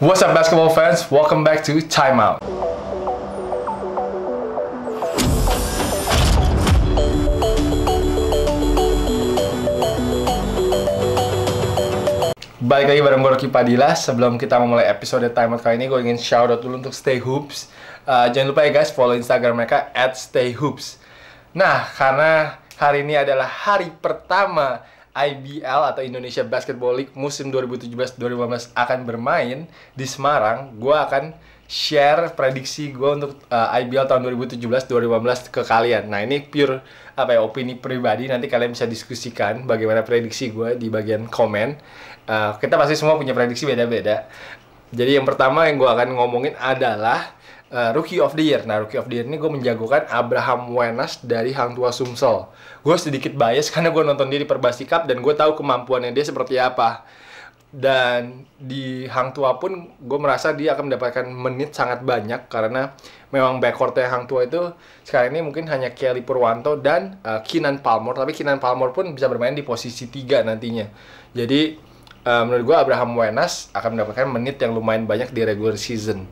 What's up basketball fans? Welcome back to Time Out. Balik lagi bareng gue Rocky Padilla Sebelum kita memulai episode Time Out kali ini Gue ingin shout out dulu untuk Stay Hoops uh, Jangan lupa ya guys follow Instagram mereka @stayhoops. Nah karena hari ini adalah hari pertama IBL atau Indonesia Basketball League musim 2017-2018 akan bermain di Semarang, gue akan share prediksi gue untuk uh, eh, IBL tahun 2017-2018 ke kalian. Nah ini pure apa ya opini pribadi. Nanti kalian bisa diskusikan bagaimana prediksi gue di bagian komen. Uh, kita pasti semua punya prediksi beda-beda. Jadi yang pertama yang gue akan ngomongin adalah uh, Rookie of the Year. Nah, Rookie of the Year ini gue menjagokan Abraham Wenas dari Hang Tua Sumsel. Gue sedikit bias karena gue nonton dia di Perbasi Cup dan gue tahu kemampuannya dia seperti apa. Dan di Hang Tua pun gue merasa dia akan mendapatkan menit sangat banyak karena memang backcourtnya Hang Tua itu sekarang ini mungkin hanya Kelly Purwanto dan uh, eh, Kinan Palmer. Tapi Kinan Palmer pun bisa bermain di posisi 3 nantinya. Jadi uh, menurut gue Abraham Wenas akan mendapatkan menit yang lumayan banyak di regular season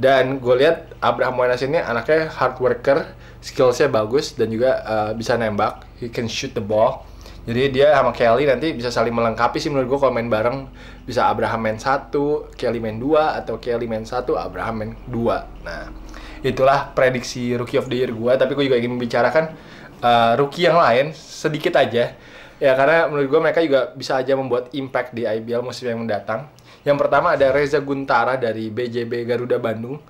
dan gue lihat Abraham Moinas ini anaknya hard worker skillsnya bagus dan juga uh, bisa nembak he can shoot the ball jadi dia sama Kelly nanti bisa saling melengkapi sih menurut gue kalau main bareng bisa Abraham main satu Kelly main dua atau Kelly main satu Abraham main dua nah itulah prediksi rookie of the year gue tapi gue juga ingin membicarakan uh, rookie yang lain sedikit aja ya karena menurut gue mereka juga bisa aja membuat impact di IBL musim yang mendatang yang pertama ada Reza Guntara dari BJB Garuda Bandung.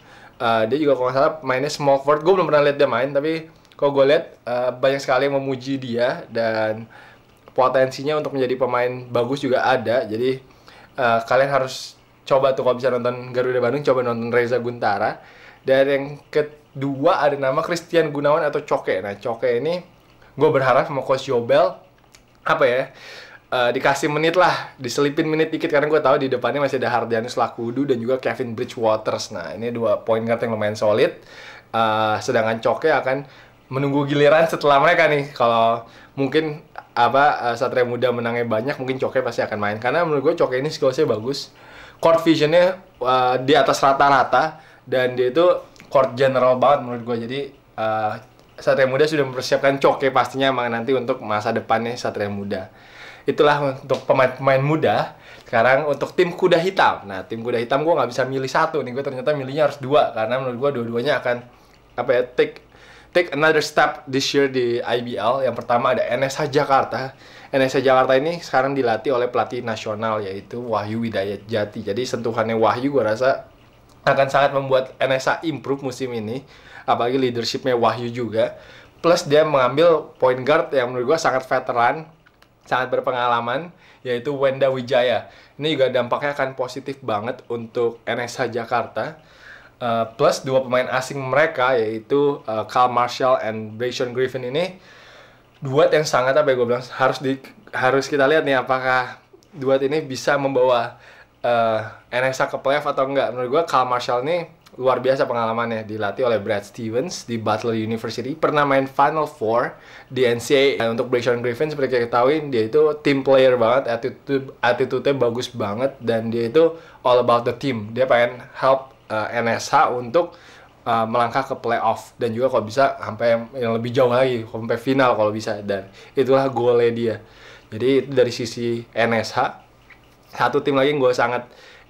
Uh, dia juga kalau nggak salah mainnya small forward. Gue belum pernah lihat dia main, tapi kalau gue lihat uh, banyak sekali yang memuji dia dan potensinya untuk menjadi pemain bagus juga ada. Jadi uh, kalian harus coba tuh kalau bisa nonton Garuda Bandung, coba nonton Reza Guntara. Dan yang kedua ada nama Christian Gunawan atau Coke. Nah, Coke ini gue berharap sama Coach Yobel apa ya uh, dikasih menit lah, diselipin menit dikit karena gue tahu di depannya masih ada Hardianus Lakudu dan juga Kevin Bridgewaters. Nah, ini dua point guard yang lumayan solid. Uh, sedangkan Coke akan menunggu giliran setelah mereka nih. Kalau mungkin apa uh, Satria Muda menangnya banyak, mungkin Coke pasti akan main karena menurut gue Coke ini skillsnya bagus. Court visionnya uh, di atas rata-rata dan dia itu court general banget menurut gue. Jadi uh, Satria Muda sudah mempersiapkan Coke pastinya emang nanti untuk masa depannya Satria Muda itulah untuk pemain-pemain muda. Sekarang untuk tim kuda hitam. Nah, tim kuda hitam gue nggak bisa milih satu nih. Gue ternyata milihnya harus dua karena menurut gue dua-duanya akan apa ya take take another step this year di IBL. Yang pertama ada N.S.A Jakarta. N.S.A Jakarta ini sekarang dilatih oleh pelatih nasional yaitu Wahyu Widayat Jati. Jadi sentuhannya Wahyu gue rasa akan sangat membuat NSA improve musim ini apalagi leadershipnya Wahyu juga plus dia mengambil point guard yang menurut gue sangat veteran sangat berpengalaman yaitu Wenda Wijaya. Ini juga dampaknya akan positif banget untuk NSH Jakarta. Uh, plus dua pemain asing mereka yaitu uh, eh, Marshall and Brayson Griffin ini dua yang sangat apa ya gue bilang harus di harus kita lihat nih apakah dua ini bisa membawa uh, eh, NSA ke playoff atau enggak menurut gue Carl Marshall ini luar biasa pengalamannya dilatih oleh Brad Stevens di Butler University pernah main Final Four di NCAA dan untuk Brayshawn Griffin seperti kita ketahui dia itu team player banget attitude attitude-nya bagus banget dan dia itu all about the team dia pengen help uh, eh, NSH untuk uh, melangkah ke playoff dan juga kalau bisa sampai yang, yang lebih jauh lagi sampai final kalau bisa dan itulah goalnya dia jadi itu dari sisi NSH satu tim lagi yang gue sangat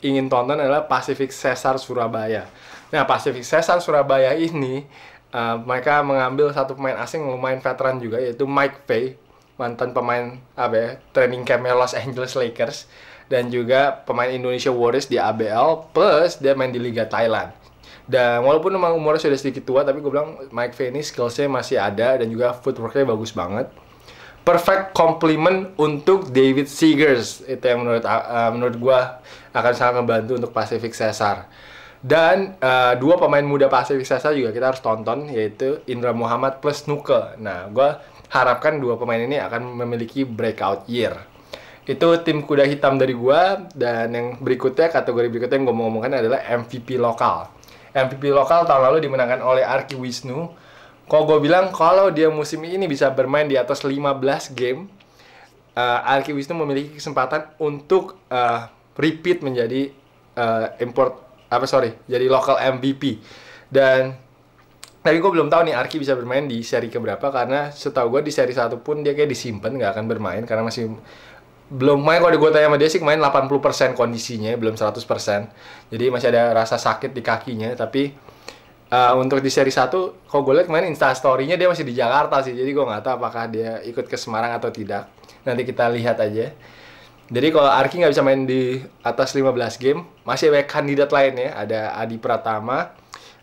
ingin tonton adalah Pacific Cesar Surabaya. Nah, Pacific Cesar Surabaya ini uh, mereka mengambil satu pemain asing lumayan veteran juga yaitu Mike Pay, mantan pemain ABL ya, training campnya Los Angeles Lakers dan juga pemain Indonesia Warriors di ABL plus dia main di Liga Thailand. Dan walaupun memang umurnya sudah sedikit tua tapi gue bilang Mike Pay ini skillsnya masih ada dan juga footworknya bagus banget perfect compliment untuk David Seegers itu yang menurut uh, menurut gue akan sangat membantu untuk Pacific Cesar dan uh, dua pemain muda Pacific Cesar juga kita harus tonton yaitu Indra Muhammad plus Nuke nah gue harapkan dua pemain ini akan memiliki breakout year itu tim kuda hitam dari gue dan yang berikutnya kategori berikutnya yang gue mau ngomongkan adalah MVP lokal MVP lokal tahun lalu dimenangkan oleh Arki Wisnu Kok gue bilang kalau dia musim ini bisa bermain di atas 15 game, uh, eh, Arki Wisnu memiliki kesempatan untuk uh, repeat menjadi uh, import apa sorry, jadi local MVP. Dan tapi gue belum tahu nih Arki bisa bermain di seri keberapa karena setahu gue di seri satu pun dia kayak disimpan nggak akan bermain karena masih belum main kalau gue tanya sama dia sih main 80% kondisinya belum 100% jadi masih ada rasa sakit di kakinya tapi uh, untuk di seri 1 kok gue liat kemarin instastorynya dia masih di Jakarta sih jadi gue nggak tahu apakah dia ikut ke Semarang atau tidak nanti kita lihat aja jadi kalau Arki nggak bisa main di atas 15 game masih banyak kandidat lain ya ada Adi Pratama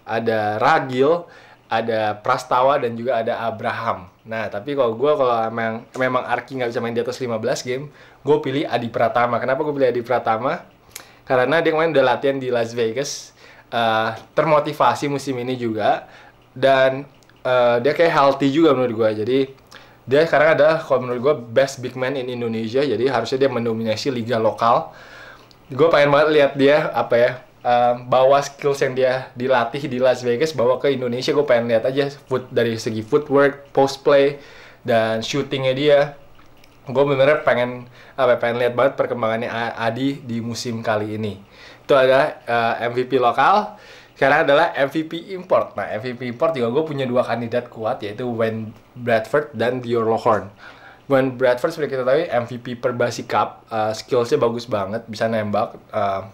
ada Ragil ada Prastawa dan juga ada Abraham. Nah, tapi kalau gue kalau memang memang Arki nggak bisa main di atas 15 game, gue pilih Adi Pratama. Kenapa gue pilih Adi Pratama? Karena dia kemarin udah latihan di Las Vegas uh, termotivasi musim ini juga dan uh, dia kayak healthy juga menurut gue jadi dia sekarang ada kalau menurut gue best big man in Indonesia jadi harusnya dia mendominasi liga lokal gue pengen banget lihat dia apa ya uh, bawa skills yang dia dilatih di Las Vegas bawa ke Indonesia gue pengen lihat aja foot dari segi footwork post play dan shootingnya dia gue bener-bener pengen apa ya, pengen lihat banget perkembangannya Adi di musim kali ini itu adalah uh, eh, MVP lokal sekarang adalah MVP import. Nah, MVP import juga gue punya dua kandidat kuat yaitu Wen Bradford dan Dior Lohorn. Wen Bradford seperti kita tahu MVP per Perbasi Cup, uh, skillsnya bagus banget, bisa nembak. Uh,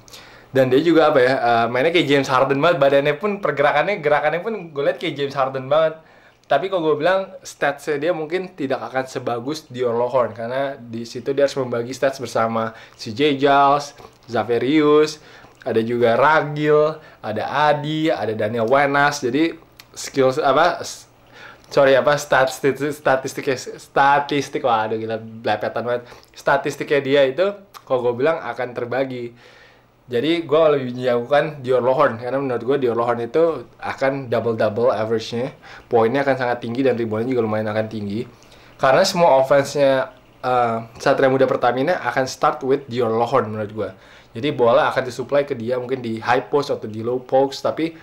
dan dia juga apa ya, uh, mainnya kayak James Harden banget, badannya pun pergerakannya, gerakannya pun gue liat kayak James Harden banget tapi kalau gue bilang statsnya dia mungkin tidak akan sebagus Dion Lohorn karena di situ dia harus membagi stats bersama si Jay Giles, Zaverius, ada juga Ragil, ada Adi, ada Daniel Wenas. Jadi skills apa sorry apa statistik statistik statistik waduh gila belepetan banget statistiknya dia itu kalau gue bilang akan terbagi jadi gue lebih menjagokan Dior Lohorn karena menurut gue Dior Lohorn itu akan double double average-nya, poinnya akan sangat tinggi dan ribuannya juga lumayan akan tinggi. Karena semua offense-nya uh, Satria Muda Pertamina akan start with Dior Lohorn menurut gue. Jadi bola akan disuplai ke dia mungkin di high post atau di low post, tapi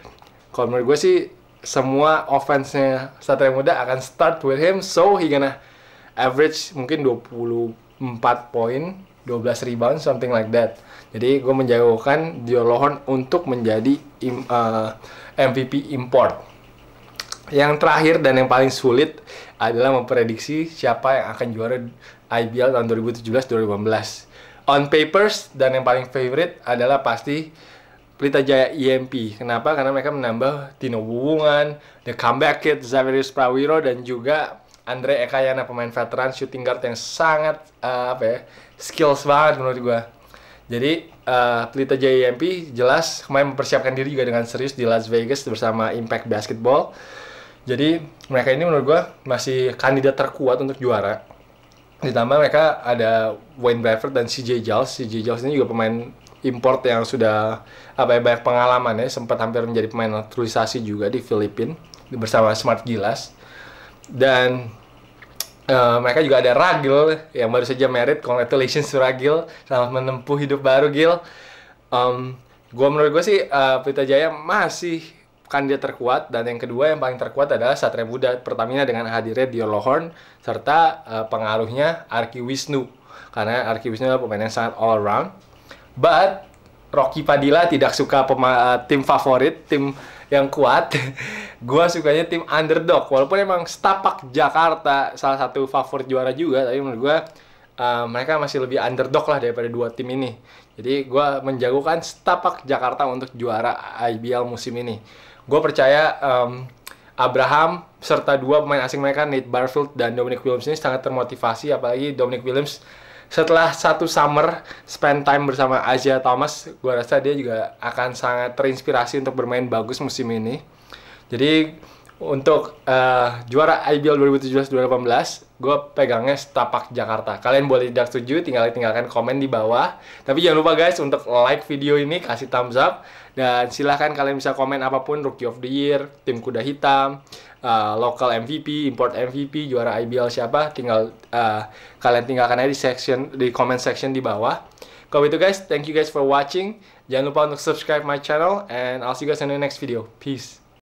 kalau menurut gue sih semua offense-nya Satria Muda akan start with him, so he gonna average mungkin 24 poin 12 rebound something like that. Jadi gue menjauhkan Lohon untuk menjadi im, uh, eh, MVP import. Yang terakhir dan yang paling sulit adalah memprediksi siapa yang akan juara IBL tahun 2017-2018. On papers dan yang paling favorite adalah pasti Pelita Jaya EMP. Kenapa? Karena mereka menambah Tino Wungan, The Comeback Kid, Xavier Prawiro, dan juga Andre Ekayana pemain veteran shooting guard yang sangat uh, apa ya skills banget menurut gue jadi uh, Pelita JMP jelas kemarin mempersiapkan diri juga dengan serius di Las Vegas bersama Impact Basketball jadi mereka ini menurut gue masih kandidat terkuat untuk juara ditambah mereka ada Wayne Bradford dan CJ Giles CJ Giles ini juga pemain import yang sudah apa ya banyak pengalaman ya sempat hampir menjadi pemain naturalisasi juga di Filipina bersama Smart Gilas dan uh, mereka juga ada Ragil yang baru saja married congratulations Ragil selamat menempuh hidup baru Gil um, gua menurut gue sih uh, eh, Pita Jaya masih kan dia terkuat dan yang kedua yang paling terkuat adalah Satria Muda Pertamina dengan hadirnya Dior Lohorn serta uh, pengaruhnya Arki Wisnu karena Arki Wisnu adalah pemain yang sangat all around but Rocky Padilla tidak suka pema- tim favorit tim yang kuat gue sukanya tim underdog walaupun emang setapak Jakarta salah satu favorit juara juga tapi menurut gue uh, mereka masih lebih underdog lah daripada dua tim ini jadi gue menjagokan setapak Jakarta untuk juara IBL musim ini gue percaya um, Abraham serta dua pemain asing mereka Nate Barfield dan Dominic Williams ini sangat termotivasi apalagi Dominic Williams setelah satu summer spend time bersama Asia Thomas, gue rasa dia juga akan sangat terinspirasi untuk bermain bagus musim ini. Jadi untuk uh, juara IBL 2017-2018 gue pegangnya Setapak Jakarta kalian boleh tidak setuju tinggal tinggalkan komen di bawah tapi jangan lupa guys untuk like video ini kasih thumbs up dan silahkan kalian bisa komen apapun Rookie of the Year tim kuda hitam uh, eh, lokal MVP import MVP juara IBL siapa tinggal uh, kalian tinggalkan aja di section di comment section di bawah kalau itu guys thank you guys for watching jangan lupa untuk subscribe my channel and I'll see you guys in the next video peace